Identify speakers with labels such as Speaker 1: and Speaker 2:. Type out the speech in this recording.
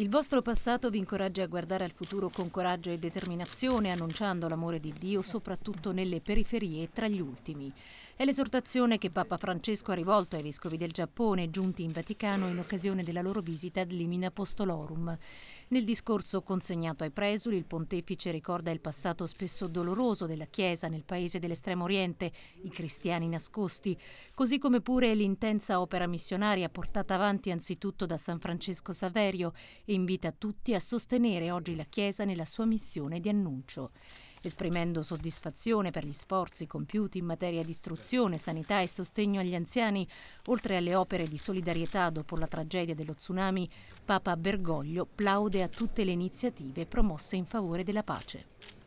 Speaker 1: Il vostro passato vi incoraggia a guardare al futuro con coraggio e determinazione, annunciando l'amore di Dio soprattutto nelle periferie e tra gli ultimi. È l'esortazione che Papa Francesco ha rivolto ai vescovi del Giappone giunti in Vaticano in occasione della loro visita ad Limina Apostolorum. Nel discorso consegnato ai presuli, il pontefice ricorda il passato spesso doloroso della Chiesa nel paese dell'Estremo Oriente, i cristiani nascosti, così come pure l'intensa opera missionaria portata avanti anzitutto da San Francesco Saverio e invita tutti a sostenere oggi la Chiesa nella sua missione di annuncio esprimendo soddisfazione per gli sforzi compiuti in materia di istruzione, sanità e sostegno agli anziani, oltre alle opere di solidarietà dopo la tragedia dello tsunami, Papa Bergoglio plaude a tutte le iniziative promosse in favore della pace.